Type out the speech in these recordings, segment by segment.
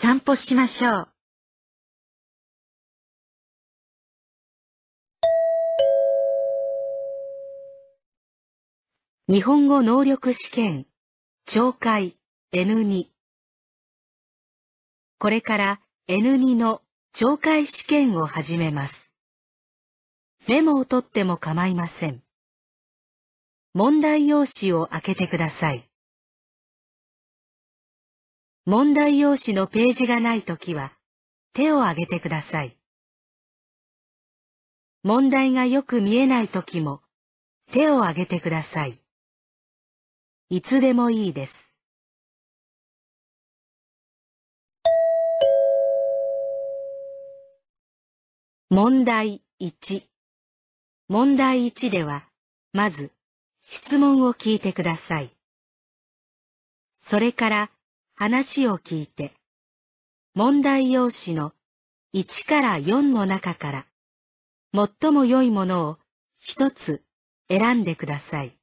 散歩しましょう。日本語能力試験、懲戒 N2。これから N2 の懲戒試験を始めます。メモを取っても構いません。問題用紙を開けてください。問題用紙のページがないときは、手を挙げてください。問題がよく見えないときも、手を挙げてください。いつでもいいです。問題1。問題1では、まず、質問を聞いてください。それから、話を聞いて、問題用紙の1から4の中から、最も良いものを一つ選んでください。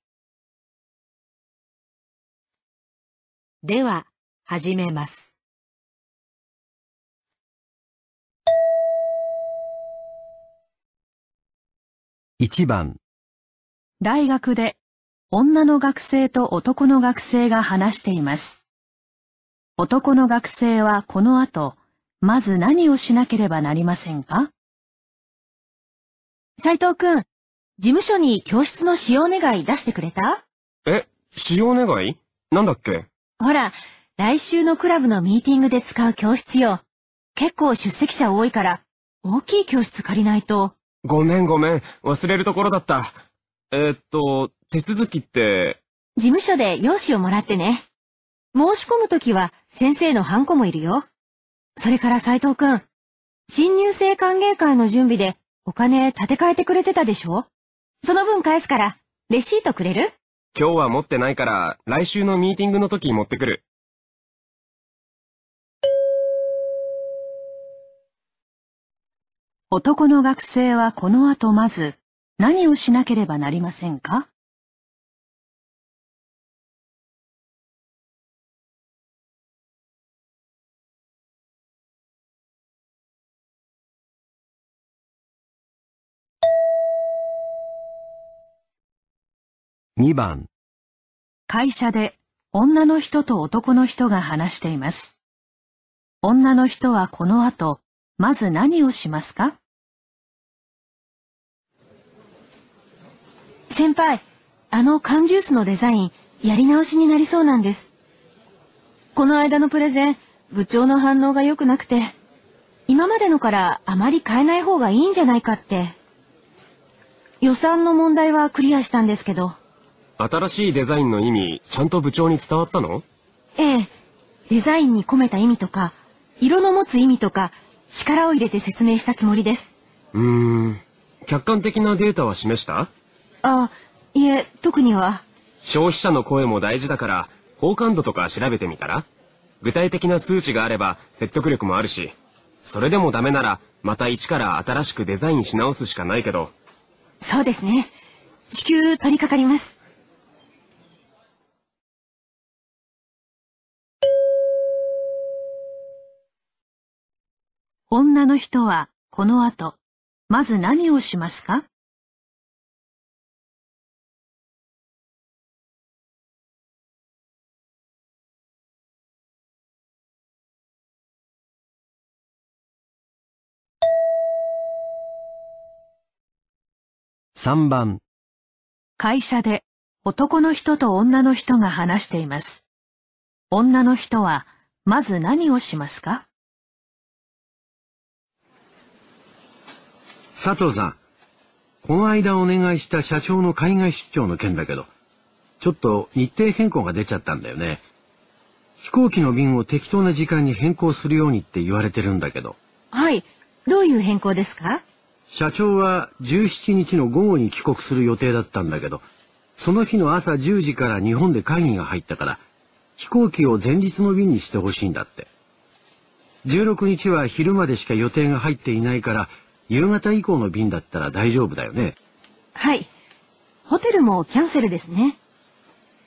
では、始めます。1番大学で女の学生と男の学生が話しています。男の学生はこの後、まず何をしなければなりませんか斉藤くん、事務所に教室の使用願い出してくれたえ、使用願いなんだっけほら、来週のクラブのミーティングで使う教室よ。結構出席者多いから、大きい教室借りないと。ごめんごめん、忘れるところだった。えー、っと、手続きって。事務所で用紙をもらってね。申し込むときは先生のハンコもいるよ。それから斎藤くん、新入生歓迎会の準備でお金立て替えてくれてたでしょその分返すから、レシートくれる今日は持ってないから、来週のミーティングの時持ってくる。男の学生はこの後まず何をしなければなりませんか2番会社で女の人と男の人が話しています。女の人はこの後、まず何をしますか先輩、あの缶ジュースのデザイン、やり直しになりそうなんです。この間のプレゼン、部長の反応が良くなくて、今までのからあまり変えない方がいいんじゃないかって。予算の問題はクリアしたんですけど。新しいデザインの意味、ちゃんと部長に伝わったのええ。デザインに込めた意味とか、色の持つ意味とか、力を入れて説明したつもりです。うーん。客観的なデータは示したあ、いえ、特には。消費者の声も大事だから、好感度とか調べてみたら具体的な数値があれば説得力もあるし、それでもダメなら、また一から新しくデザインし直すしかないけど。そうですね。至急取り掛かります。女の人はこの後、まず何をしますか3番会社で男の人と女の人が話しています。女の人はまず何をしますか佐藤さん、この間お願いした社長の海外出張の件だけど、ちょっと日程変更が出ちゃったんだよね。飛行機の便を適当な時間に変更するようにって言われてるんだけど。はい。どういう変更ですか社長は17日の午後に帰国する予定だったんだけど、その日の朝10時から日本で会議が入ったから、飛行機を前日の便にしてほしいんだって。16日は昼までしか予定が入っていないから、夕方以降の便だったら大丈夫だよね。はい。ホテルもキャンセルですね。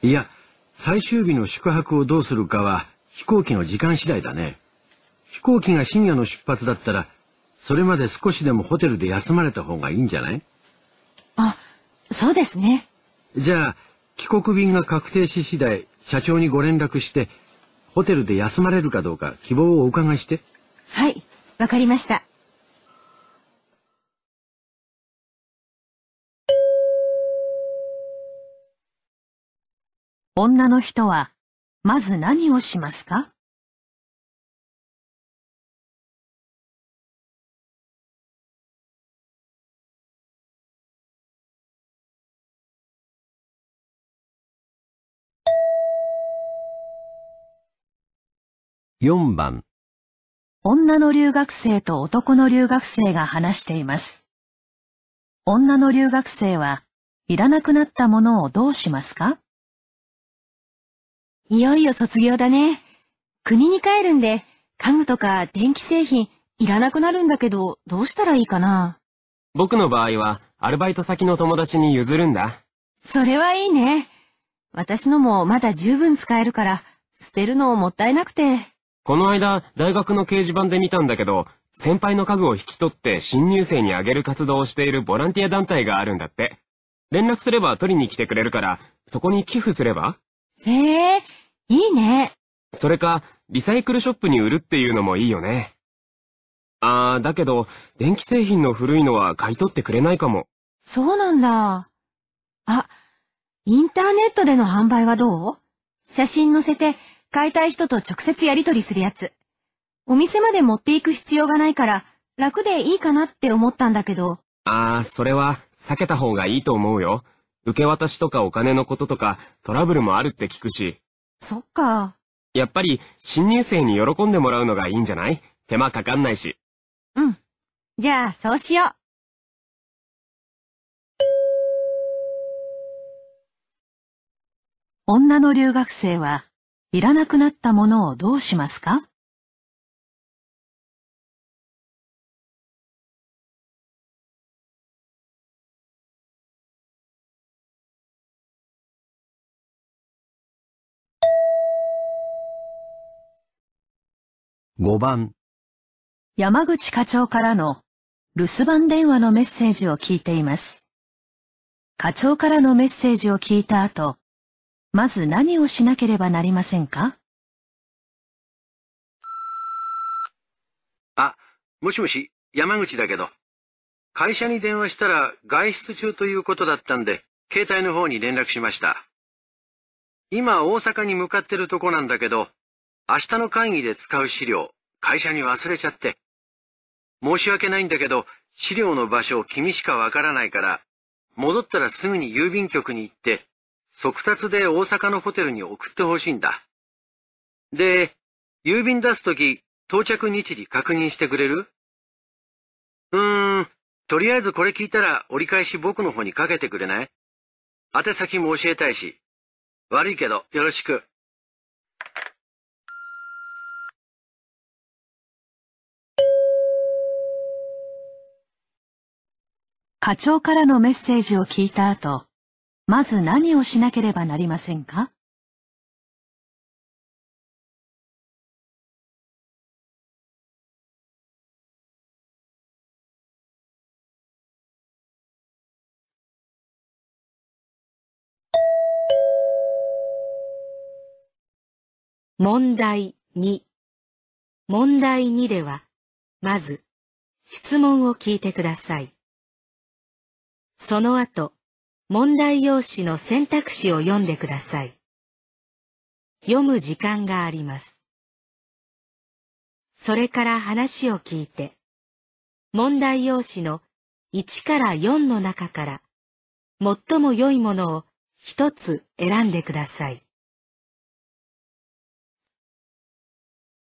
いや、最終日の宿泊をどうするかは飛行機の時間次第だね。飛行機が深夜の出発だったら、それまで少しでもホテルで休まれた方がいいんじゃないあ、そうですね。じゃあ、帰国便が確定し次第、社長にご連絡して、ホテルで休まれるかどうか希望をお伺いして。はい、わかりました。女の人は、まず何をしますか4番女の留学生と男の留学生が話しています。女の留学生は、いらなくなったものをどうしますかいよいよ卒業だね。国に帰るんで、家具とか電気製品いらなくなるんだけど、どうしたらいいかな。僕の場合は、アルバイト先の友達に譲るんだ。それはいいね。私のもまだ十分使えるから、捨てるのもったいなくて。この間、大学の掲示板で見たんだけど、先輩の家具を引き取って新入生にあげる活動をしているボランティア団体があるんだって。連絡すれば取りに来てくれるから、そこに寄付すればへえ、いいね。それか、リサイクルショップに売るっていうのもいいよね。あー、だけど、電気製品の古いのは買い取ってくれないかも。そうなんだ。あ、インターネットでの販売はどう写真載せて、買いたい人と直接やり取りするやつ。お店まで持っていく必要がないから、楽でいいかなって思ったんだけど。あー、それは、避けた方がいいと思うよ。受け渡しとかお金のこととか、トラブルもあるって聞くし。そっか。やっぱり、新入生に喜んでもらうのがいいんじゃない手間かかんないし。うん。じゃあ、そうしよう。女の留学生はいらなくなったものをどうしますか5番山口課長からの留守番電話のメッセージを聞いています。課長からのメッセージを聞いた後、まず何をしなければなりませんかあ、もしもし、山口だけど。会社に電話したら外出中ということだったんで、携帯の方に連絡しました。今大阪に向かってるとこなんだけど、明日の会議で使う資料、会社に忘れちゃって。申し訳ないんだけど、資料の場所君しかわからないから、戻ったらすぐに郵便局に行って、速達で大阪のホテルに送ってほしいんだ。で、郵便出すとき、到着日時確認してくれるうーん、とりあえずこれ聞いたら折り返し僕の方にかけてくれない宛先も教えたいし。悪いけど、よろしく。課長からのメッセージを聞いた後、まず何をしなければなりませんか問題2。問題2では、まず、質問を聞いてください。その後、問題用紙の選択肢を読んでください。読む時間があります。それから話を聞いて、問題用紙の1から4の中から、最も良いものを一つ選んでください。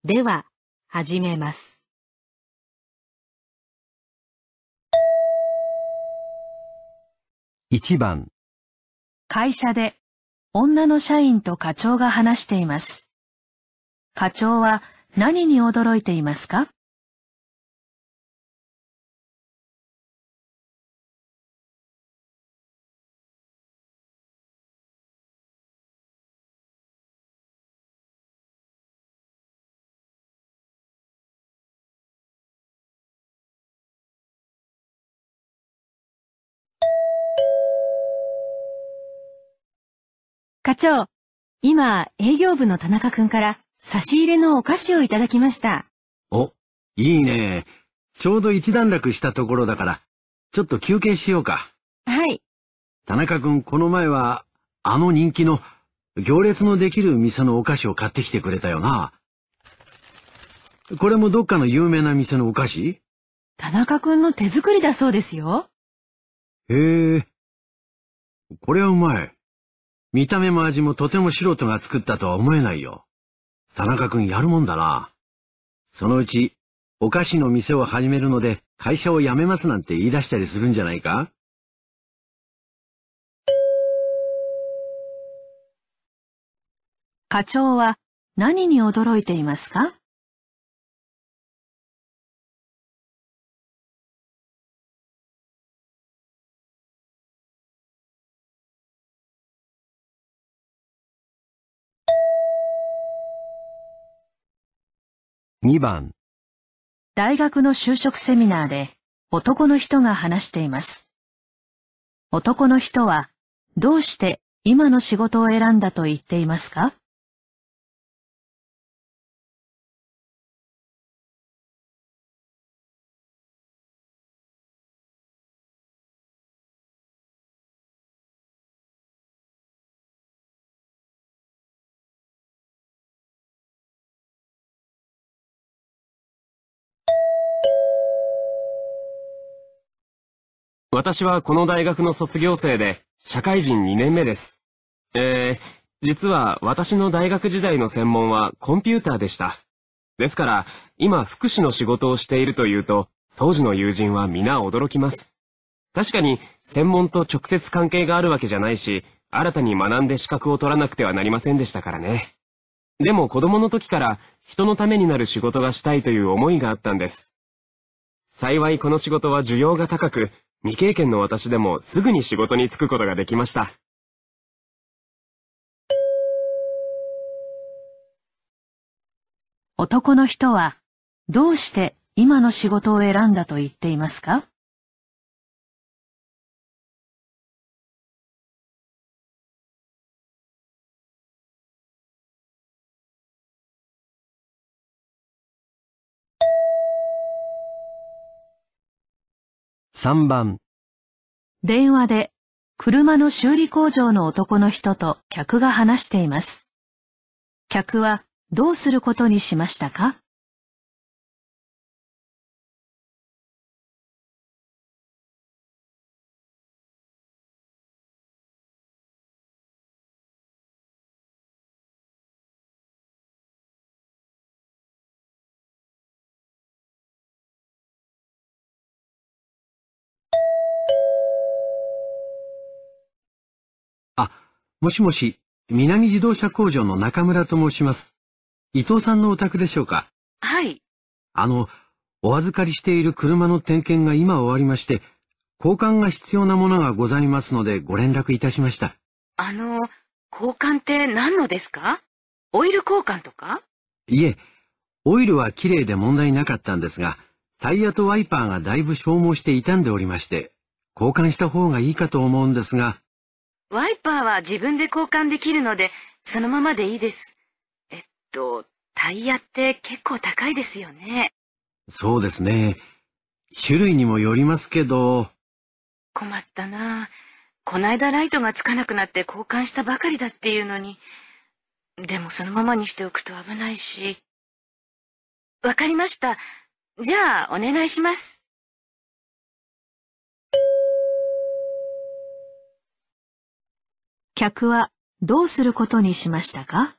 では、始めます。1番会社で女の社員と課長が話しています。課長は何に驚いていますか課長、今、営業部の田中くんから差し入れのお菓子をいただきました。お、いいね。ちょうど一段落したところだから、ちょっと休憩しようか。はい。田中くん、この前は、あの人気の、行列のできる店のお菓子を買ってきてくれたよな。これもどっかの有名な店のお菓子田中くんの手作りだそうですよ。へえ。これはうまい。見た目も味もとても素人が作ったとは思えないよ。田中くんやるもんだな。そのうち、お菓子の店を始めるので会社を辞めますなんて言い出したりするんじゃないか課長は何に驚いていますか2番大学の就職セミナーで男の人が話しています。男の人はどうして今の仕事を選んだと言っていますか私はこの大学の卒業生で、社会人2年目です。えー、実は私の大学時代の専門はコンピューターでした。ですから、今福祉の仕事をしているというと、当時の友人は皆驚きます。確かに、専門と直接関係があるわけじゃないし、新たに学んで資格を取らなくてはなりませんでしたからね。でも子供の時から人のためになる仕事がしたいという思いがあったんです。幸いこの仕事は需要が高く、未経験の私でもすぐに仕事に就くことができました。男の人はどうして今の仕事を選んだと言っていますか3番電話で車の修理工場の男の人と客が話しています。客はどうすることにしましたかもしもし、南自動車工場の中村と申します。伊藤さんのお宅でしょうかはい。あの、お預かりしている車の点検が今終わりまして、交換が必要なものがございますのでご連絡いたしました。あの、交換って何のですかオイル交換とかいえ、オイルは綺麗で問題なかったんですが、タイヤとワイパーがだいぶ消耗して傷んでおりまして、交換した方がいいかと思うんですが。ワイパーは自分で交換できるので、そのままでいいです。えっと、タイヤって結構高いですよね。そうですね。種類にもよりますけど。困ったな。こないだライトがつかなくなって交換したばかりだっていうのに。でもそのままにしておくと危ないし。わかりました。じゃあ、お願いします。客はどうすることにしましたか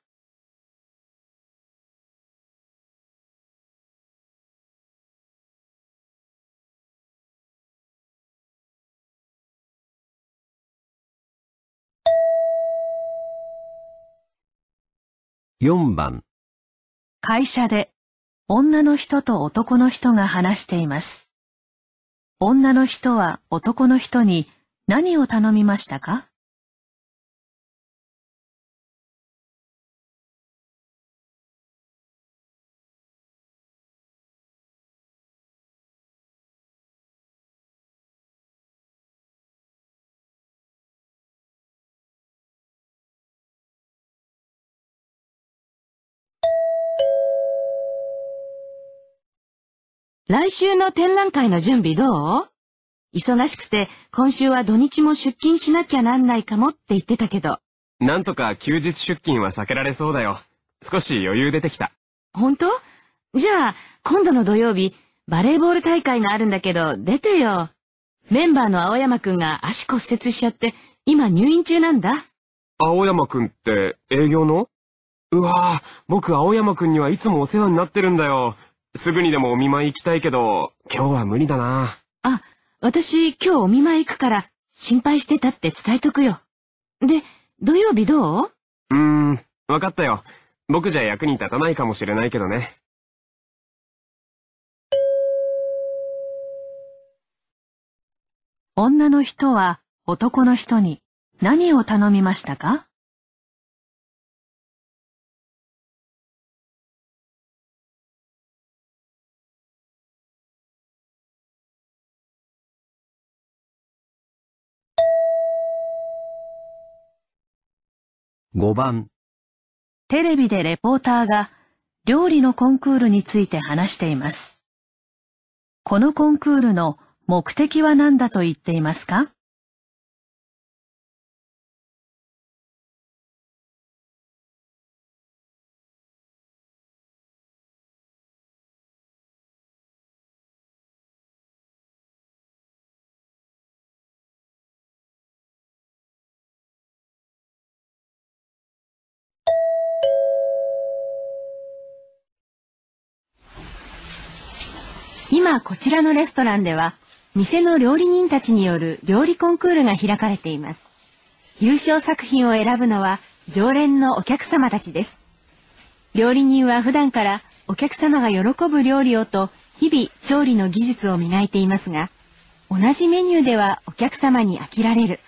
4番会社で女の人と男の人が話しています。女の人は男の人に何を頼みましたか来週の展覧会の準備どう忙しくて、今週は土日も出勤しなきゃなんないかもって言ってたけど。なんとか休日出勤は避けられそうだよ。少し余裕出てきた。本当じゃあ、今度の土曜日、バレーボール大会があるんだけど、出てよ。メンバーの青山くんが足骨折しちゃって、今入院中なんだ。青山くんって営業のうわぁ、僕青山くんにはいつもお世話になってるんだよ。すぐにでもお見舞い行きたいけど、今日は無理だな。あ、私今日お見舞い行くから、心配してたって伝えとくよ。で、土曜日どううーん、わかったよ。僕じゃ役に立たないかもしれないけどね。女の人は男の人に何を頼みましたか5番テレビでレポーターが料理のコンクールについて話しています。このコンクールの目的は何だと言っていますか今こちらのレストランでは店の料理人たちによる料理コンクールが開かれています優勝作品を選ぶのは常連のお客様たちです料理人は普段からお客様が喜ぶ料理をと日々調理の技術を磨いていますが同じメニューではお客様に飽きられる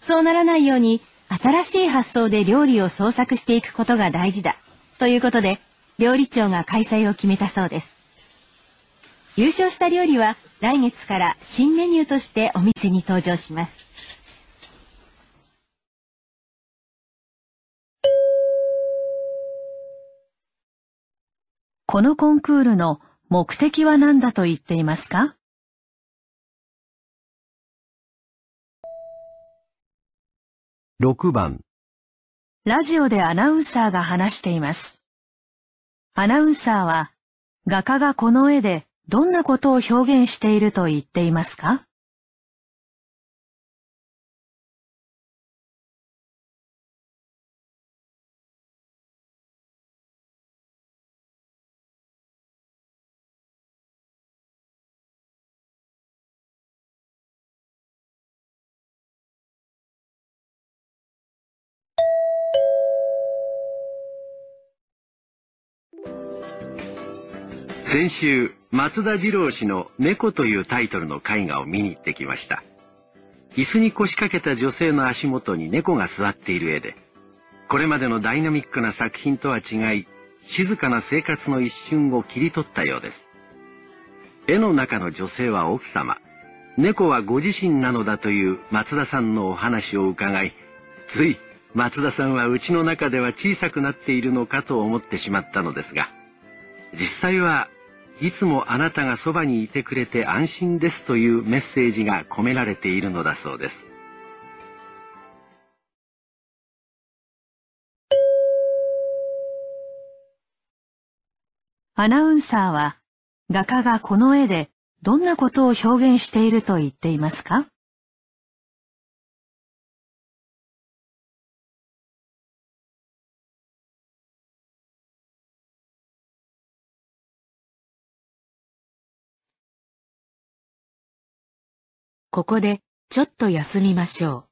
そうならないように新しい発想で料理を創作していくことが大事だということで料理長が開催を決めたそうです優勝した料理は来月から新メニューとしてお店に登場します。このコンクールの目的は何だと言っていますか6番ラジオでアナウンサーが話しています。アナウンサーは画家がこの絵でどんなことを表現していると言っていますか先週、松田二郎氏の猫というタイトルの絵画を見に行ってきました。椅子に腰掛けた女性の足元に猫が座っている絵で、これまでのダイナミックな作品とは違い、静かな生活の一瞬を切り取ったようです。絵の中の女性は奥様、猫はご自身なのだという松田さんのお話を伺い、つい松田さんはうちの中では小さくなっているのかと思ってしまったのですが、実際はいつもあなたがそばにいてくれて安心ですというメッセージが込められているのだそうです。アナウンサーは画家がこの絵でどんなことを表現していると言っていますかここで、ちょっと休みましょう。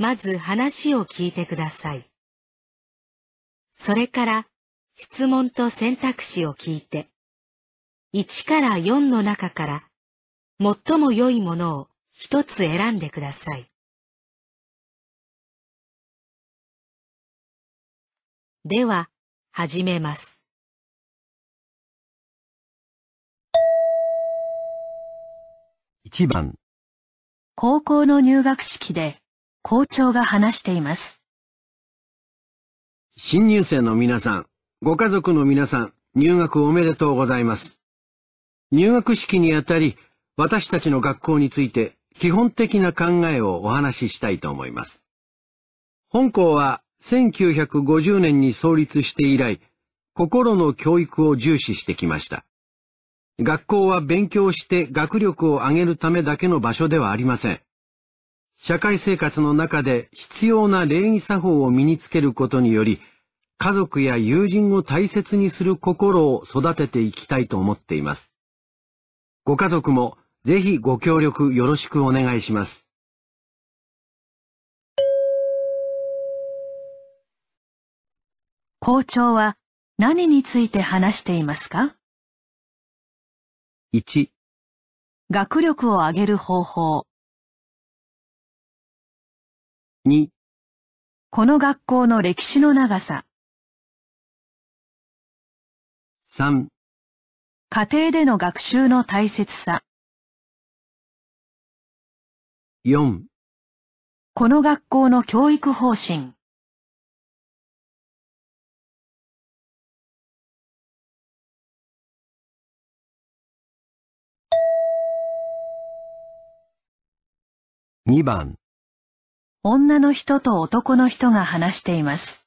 まず話を聞いてください。それから、質問と選択肢を聞いて、1から4の中から、最も良いものを一つ選んでください。では、始めます。1番高校の入学式で校長が話しています。新入生の皆さん、ご家族の皆さん、入学おめでとうございます。入学式にあたり、私たちの学校について基本的な考えをお話ししたいと思います。本校は1950年に創立して以来、心の教育を重視してきました。学校は勉強して学力を上げるためだけの場所ではありません。社会生活の中で必要な礼儀作法を身につけることにより、家族や友人を大切にする心を育てていきたいと思っています。ご家族もぜひご協力よろしくお願いします。校長は何について話していますか ?1 学力を上げる方法2この学校の歴史の長さ3家庭での学習の大切さ4この学校の教育方針2番女の人と男の人が話しています。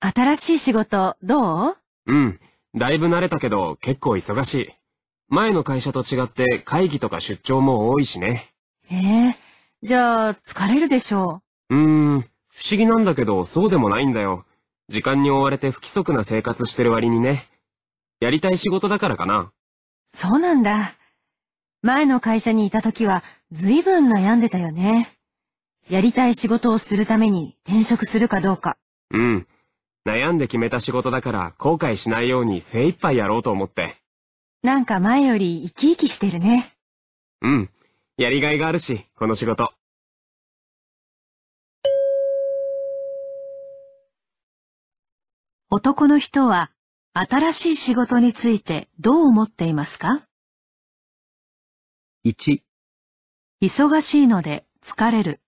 新しい仕事、どううん。だいぶ慣れたけど、結構忙しい。前の会社と違って会議とか出張も多いしね。ええー、じゃあ、疲れるでしょう。うーん、不思議なんだけど、そうでもないんだよ。時間に追われて不規則な生活してる割にね。やりたい仕事だからかな。そうなんだ。前の会社にいた時は、ずいぶん悩んでたよね。やりたい仕事をするために転職するかどうか。うん。悩んで決めた仕事だから後悔しないように精一杯やろうと思って。なんか前より生き生きしてるね。うん。やりがいがあるし、この仕事。男の人は新しい仕事についてどう思っていますか ?1 忙しいので疲れる。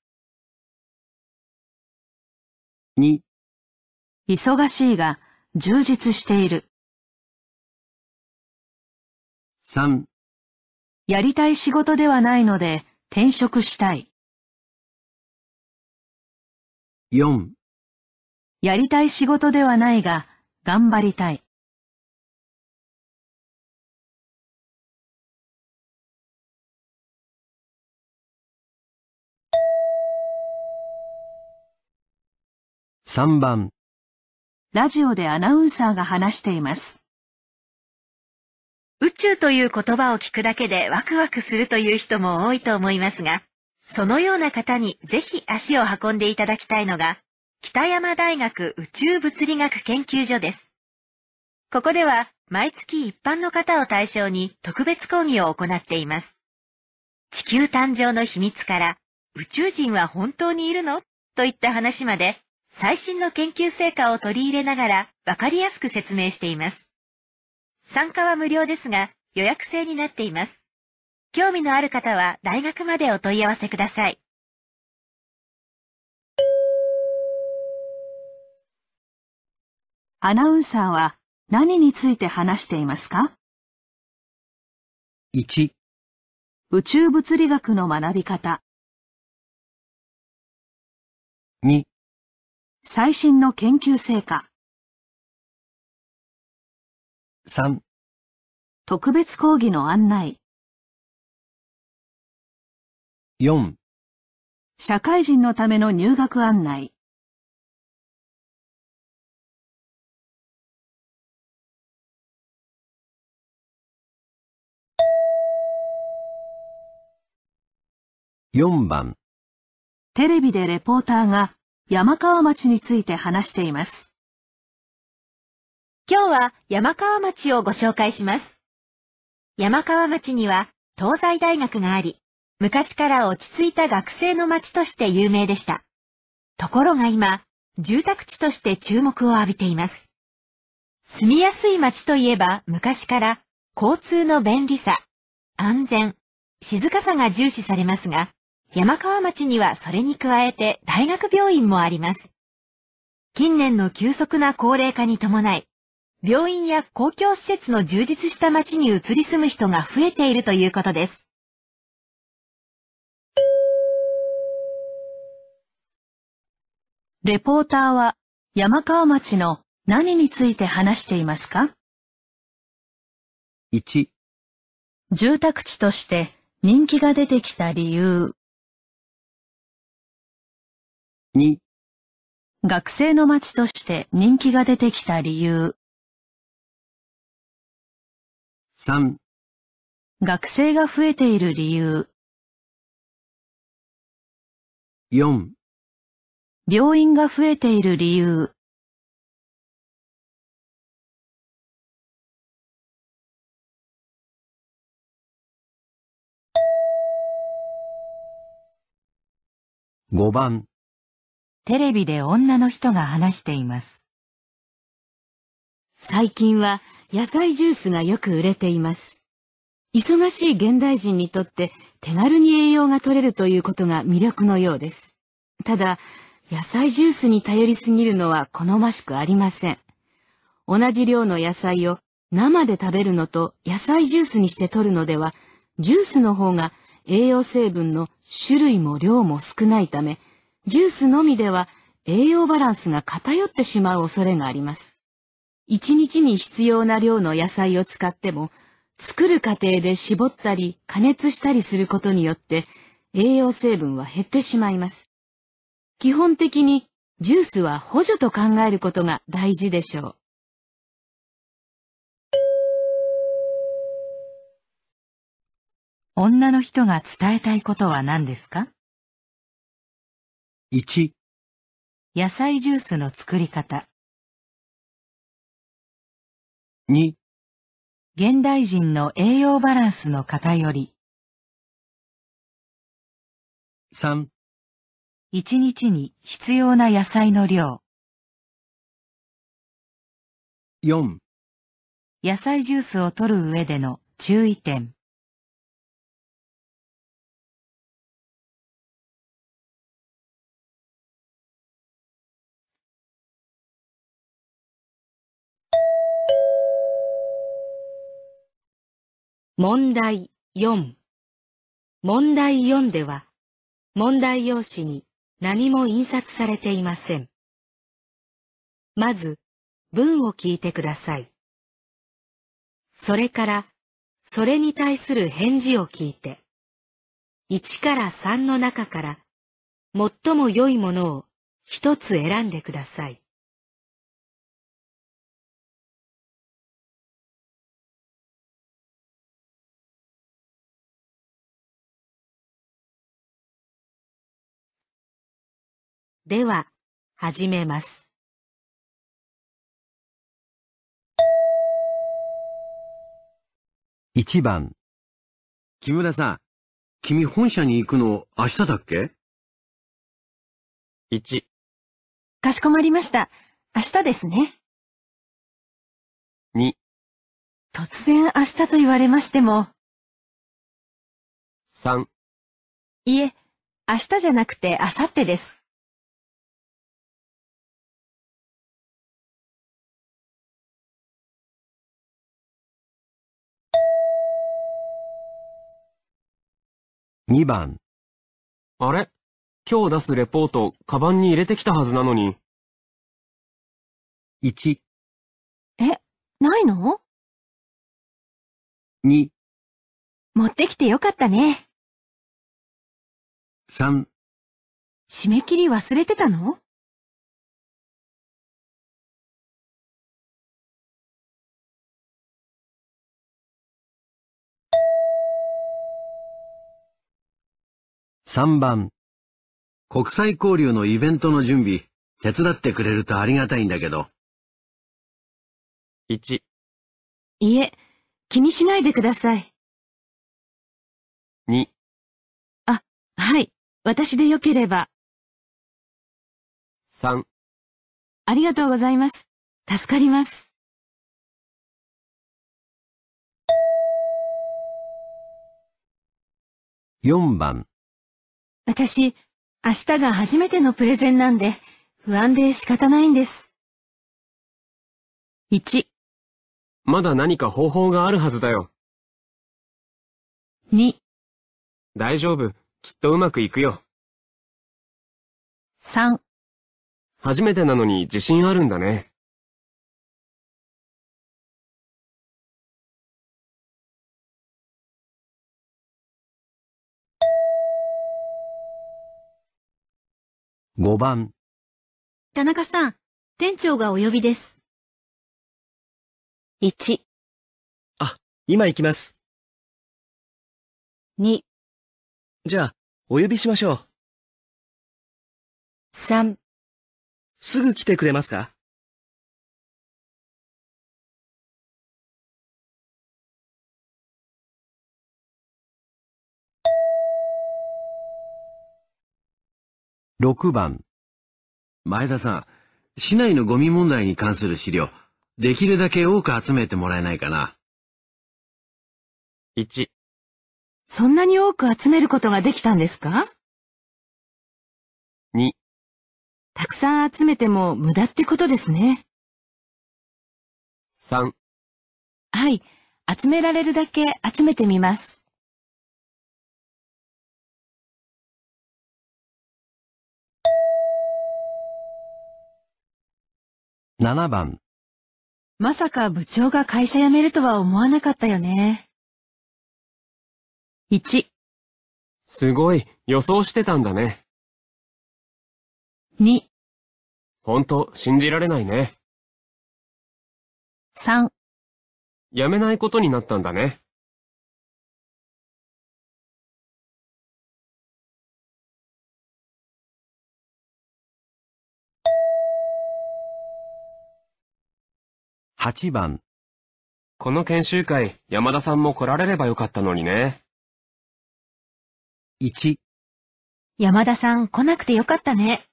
2忙しいが充実している。3やりたい仕事ではないので転職したい。4やりたい仕事ではないが頑張りたい。3番ラジオでアナウンサーが話しています。宇宙という言葉を聞くだけでワクワクするという人も多いと思いますが、そのような方にぜひ足を運んでいただきたいのが、北山大学宇宙物理学研究所です。ここでは毎月一般の方を対象に特別講義を行っています。地球誕生の秘密から宇宙人は本当にいるのといった話まで最新の研究成果を取り入れながら分かりやすく説明しています。参加は無料ですが予約制になっています。興味のある方は大学までお問い合わせください。アナウンサーは何について話していますか ?1 宇宙物理学の学び方2最新の研究成果。3特別講義の案内。4社会人のための入学案内。4番テレビでレポーターが山川町について話しています。今日は山川町をご紹介します。山川町には東西大学があり、昔から落ち着いた学生の町として有名でした。ところが今、住宅地として注目を浴びています。住みやすい町といえば昔から交通の便利さ、安全、静かさが重視されますが、山川町にはそれに加えて大学病院もあります。近年の急速な高齢化に伴い、病院や公共施設の充実した町に移り住む人が増えているということです。レポーターは山川町の何について話していますか ?1 住宅地として人気が出てきた理由2学生の街として人気が出てきた理由3学生が増えている理由4病院が増えている理由5番テレビで女の人が話しています。最近は野菜ジュースがよく売れています。忙しい現代人にとって手軽に栄養が取れるということが魅力のようです。ただ、野菜ジュースに頼りすぎるのは好ましくありません。同じ量の野菜を生で食べるのと野菜ジュースにして取るのでは、ジュースの方が栄養成分の種類も量も少ないため、ジュースのみでは栄養バランスが偏ってしまう恐れがあります。一日に必要な量の野菜を使っても、作る過程で絞ったり加熱したりすることによって栄養成分は減ってしまいます。基本的にジュースは補助と考えることが大事でしょう。女の人が伝えたいことは何ですか1野菜ジュースの作り方2現代人の栄養バランスの偏り3 1日に必要な野菜の量4野菜ジュースを取る上での注意点問題4問題4では問題用紙に何も印刷されていません。まず文を聞いてください。それからそれに対する返事を聞いて1から3の中から最も良いものを一つ選んでください。では、始めます。1番。木村さん、君本社に行くの明日だっけ ?1。かしこまりました。明日ですね。2。突然明日と言われましても。3。いえ、明日じゃなくて明後日です。2番。あれ今日出すレポート、カバンに入れてきたはずなのに。1。え、ないの ?2。持ってきてよかったね。3。締め切り忘れてたの3番。国際交流のイベントの準備、手伝ってくれるとありがたいんだけど。1。いえ、気にしないでください。2。あ、はい。私でよければ。3。ありがとうございます。助かります。4番。私、明日が初めてのプレゼンなんで、不安で仕方ないんです。1、まだ何か方法があるはずだよ。2、大丈夫、きっとうまくいくよ。3、初めてなのに自信あるんだね。5番田中さん、店長がお呼びです。1あ、今行きます。2じゃあ、お呼びしましょう。3すぐ来てくれますか6番。前田さん、市内のゴミ問題に関する資料、できるだけ多く集めてもらえないかな。1、そんなに多く集めることができたんですか2、たくさん集めても無駄ってことですね。3、はい、集められるだけ集めてみます。7番まさか部長が会社辞めるとは思わなかったよね。1すごい予想してたんだね。2ほんと信じられないね。3やめないことになったんだね。8番。この研修会、山田さんも来られればよかったのにね。1、山田さん来なくてよかったね。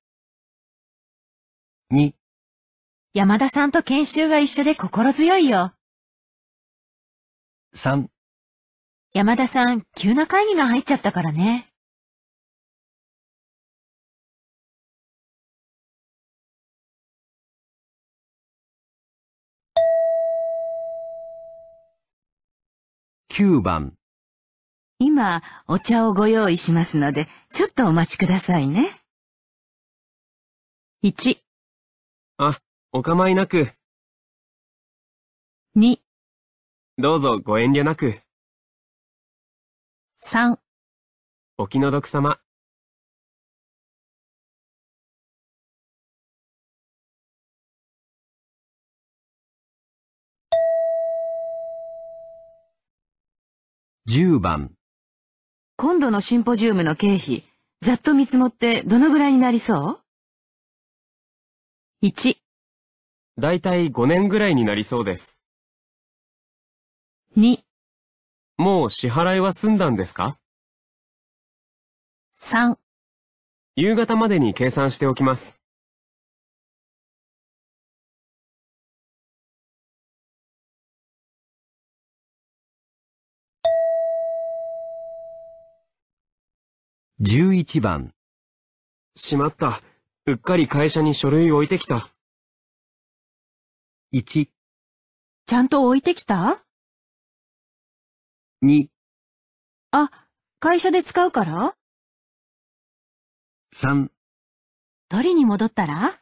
2、山田さんと研修が一緒で心強いよ。3、山田さん、急な会議が入っちゃったからね。9番今お茶をご用意しますので、ちょっとお待ちくださいね。1あ、お構いなく。2どうぞご遠慮なく。3お気の毒様。10番今度のシンポジウムの経費、ざっと見積もってどのぐらいになりそう ?1、だいたい5年ぐらいになりそうです。2、もう支払いは済んだんですか ?3、夕方までに計算しておきます。11番。しまった。うっかり会社に書類置いてきた。1。ちゃんと置いてきた ?2。あ、会社で使うから ?3。取りに戻ったら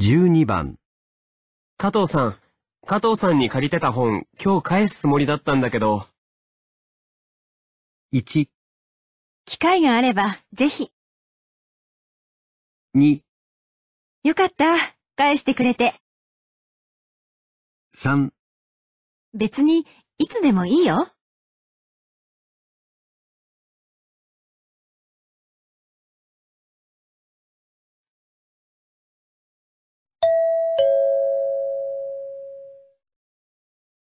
12番。加藤さん、加藤さんに借りてた本、今日返すつもりだったんだけど。1、機会があれば、ぜひ。2、よかった、返してくれて。3、別に、いつでもいいよ。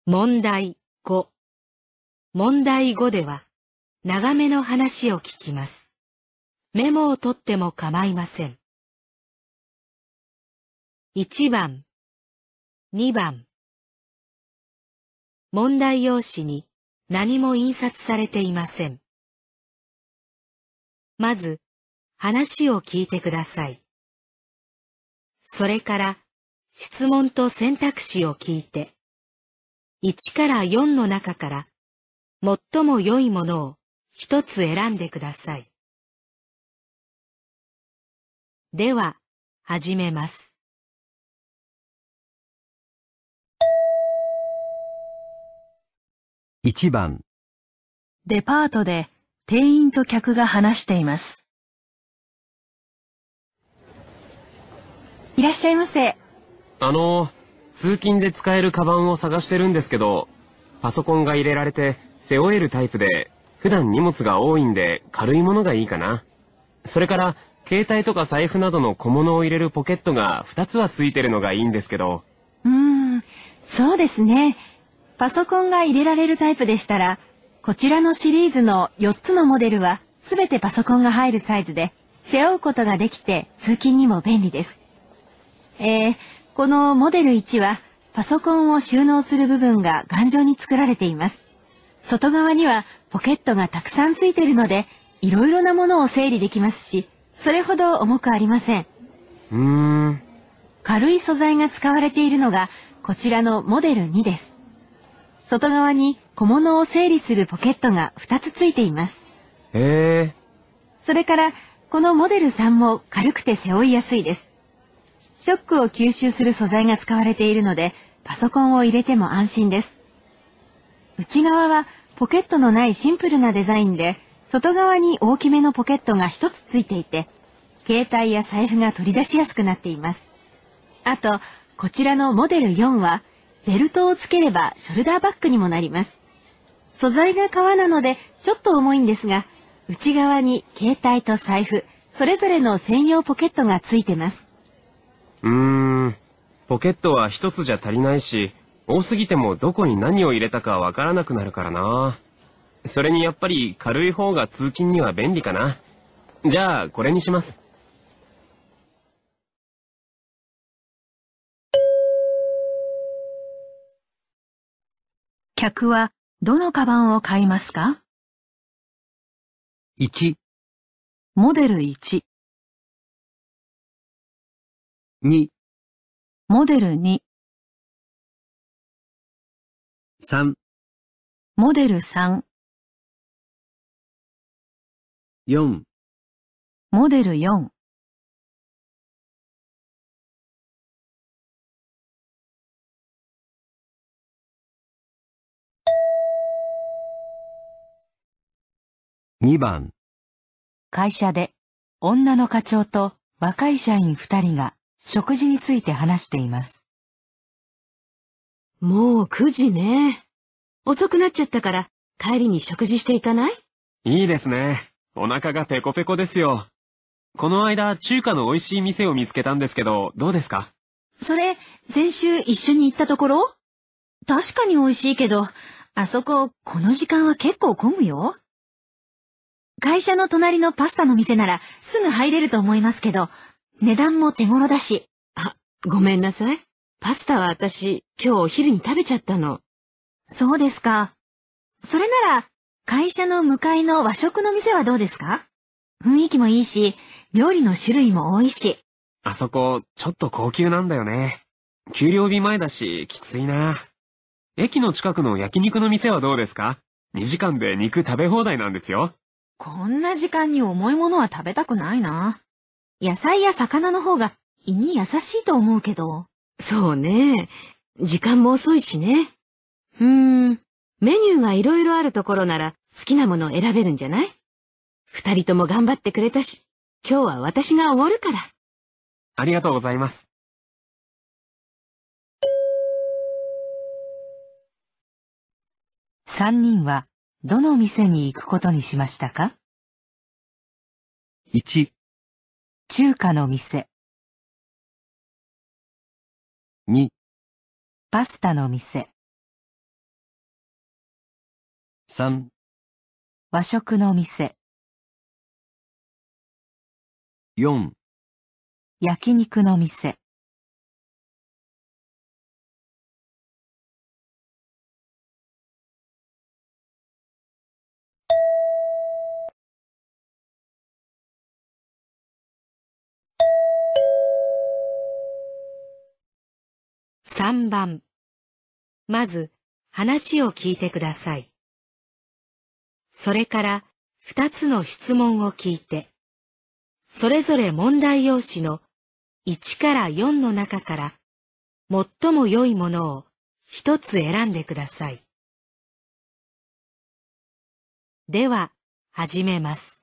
問題5問題5では長めの話を聞きます。メモを取っても構いません。1番2番問題用紙に何も印刷されていません。まず話を聞いてください。それから質問と選択肢を聞いて1から4の中から、最も良いものを一つ選んでください。では、始めます。1番デパートで店員と客が話しています。いらっしゃいませ。あの、通勤で使えるカバンを探してるんですけど、パソコンが入れられて背負えるタイプで、普段荷物が多いんで軽いものがいいかな。それから、携帯とか財布などの小物を入れるポケットが2つはついてるのがいいんですけど。うん、そうですね。パソコンが入れられるタイプでしたら、こちらのシリーズの4つのモデルは全てパソコンが入るサイズで、背負うことができて通勤にも便利です。えー、このモデル1はパソコンを収納する部分が頑丈に作られています。外側にはポケットがたくさんついているので、いろいろなものを整理できますし、それほど重くありません。うーん。軽い素材が使われているのが、こちらのモデル2です。外側に小物を整理するポケットが2つついています。へえ。それから、このモデル3も軽くて背負いやすいです。ショックを吸収する素材が使われているので、パソコンを入れても安心です。内側はポケットのないシンプルなデザインで、外側に大きめのポケットが1つついていて、携帯や財布が取り出しやすくなっています。あと、こちらのモデル4は、ベルトをつければショルダーバッグにもなります。素材が革なのでちょっと重いんですが、内側に携帯と財布、それぞれの専用ポケットがついてます。うーん、ポケットは一つじゃ足りないし、多すぎてもどこに何を入れたかわからなくなるからな。それにやっぱり軽い方が通勤には便利かな。じゃあ、これにします。客はどのカバンを買いますか ?1 モデル1 2モデル2 3モデル3 4モデル42番会社で女の課長と若い社員2人が食事について話しています。もう9時ね。遅くなっちゃったから帰りに食事していかないいいですね。お腹がペコペコですよ。この間中華の美味しい店を見つけたんですけど、どうですかそれ、先週一緒に行ったところ確かに美味しいけど、あそこ、この時間は結構混むよ。会社の隣のパスタの店ならすぐ入れると思いますけど、値段も手頃だし。あ、ごめんなさい。パスタは私、今日お昼に食べちゃったの。そうですか。それなら、会社の向かいの和食の店はどうですか雰囲気もいいし、料理の種類も多いし。あそこ、ちょっと高級なんだよね。給料日前だし、きついな。駅の近くの焼肉の店はどうですか ?2 時間で肉食べ放題なんですよ。こんな時間に重いものは食べたくないな。野菜や魚の方が胃に優しいと思うけど。そうね。時間も遅いしね。うーん。メニューがいろいろあるところなら好きなものを選べるんじゃない二人とも頑張ってくれたし、今日は私がおごるから。ありがとうございます。三人はどの店に行くことにしましたか一、中華の店二、パスタの店三、和食の店四、焼肉の店3番。まず、話を聞いてください。それから、2つの質問を聞いて、それぞれ問題用紙の1から4の中から、最も良いものを1つ選んでください。では、始めます。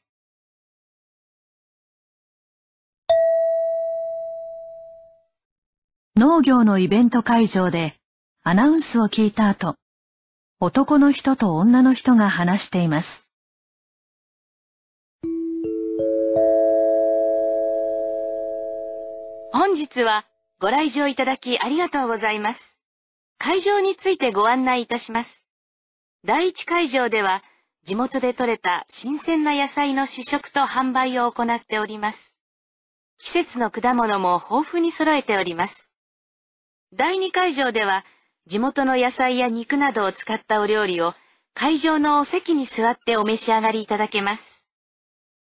農業のイベント会場でアナウンスを聞いた後、男の人と女の人が話しています。本日はご来場いただきありがとうございます。会場についてご案内いたします。第一会場では、地元で採れた新鮮な野菜の試食と販売を行っております。季節の果物も豊富に揃えております。第2会場では、地元の野菜や肉などを使ったお料理を、会場のお席に座ってお召し上がりいただけます。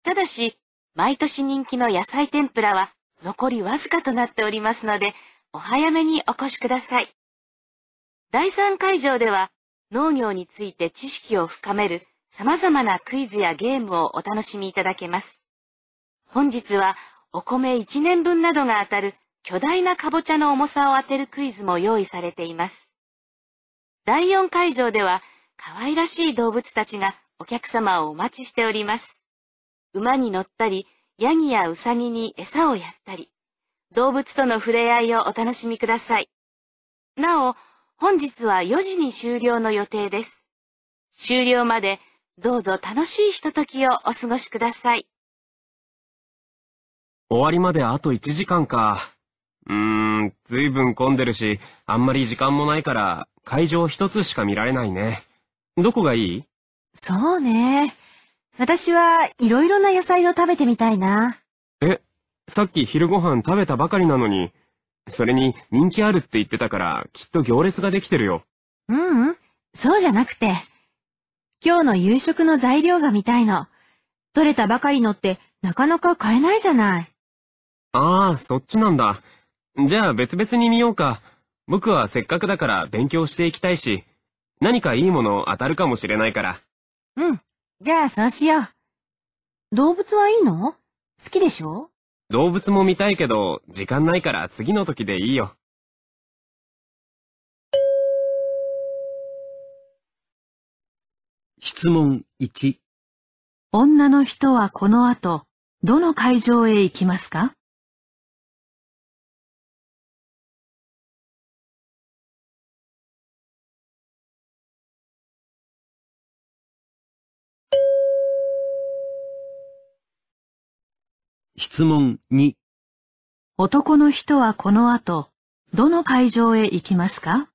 ただし、毎年人気の野菜天ぷらは、残りわずかとなっておりますので、お早めにお越しください。第3会場では、農業について知識を深める様々なクイズやゲームをお楽しみいただけます。本日は、お米1年分などが当たる巨大なカボチャの重さを当てるクイズも用意されています。第4会場では、可愛らしい動物たちがお客様をお待ちしております。馬に乗ったり、ヤギやウサギに餌をやったり、動物との触れ合いをお楽しみください。なお、本日は4時に終了の予定です。終了までどうぞ楽しいひとときをお過ごしください。終わりまであと1時間か。うーん、ずいぶん混んでるし、あんまり時間もないから、会場一つしか見られないね。どこがいいそうね。私はいろいろな野菜を食べてみたいな。え、さっき昼ご飯食べたばかりなのに、それに人気あるって言ってたからきっと行列ができてるよ。ううん、そうじゃなくて。今日の夕食の材料が見たいの。取れたばかりのってなかなか買えないじゃない。ああ、そっちなんだ。じゃあ別々に見ようか。僕はせっかくだから勉強していきたいし、何かいいもの当たるかもしれないから。うん。じゃあそうしよう。動物はいいの好きでしょ動物も見たいけど、時間ないから次の時でいいよ。質問1、女の人はこの後、どの会場へ行きますか質問2男の人はこの後、どの会場へ行きますか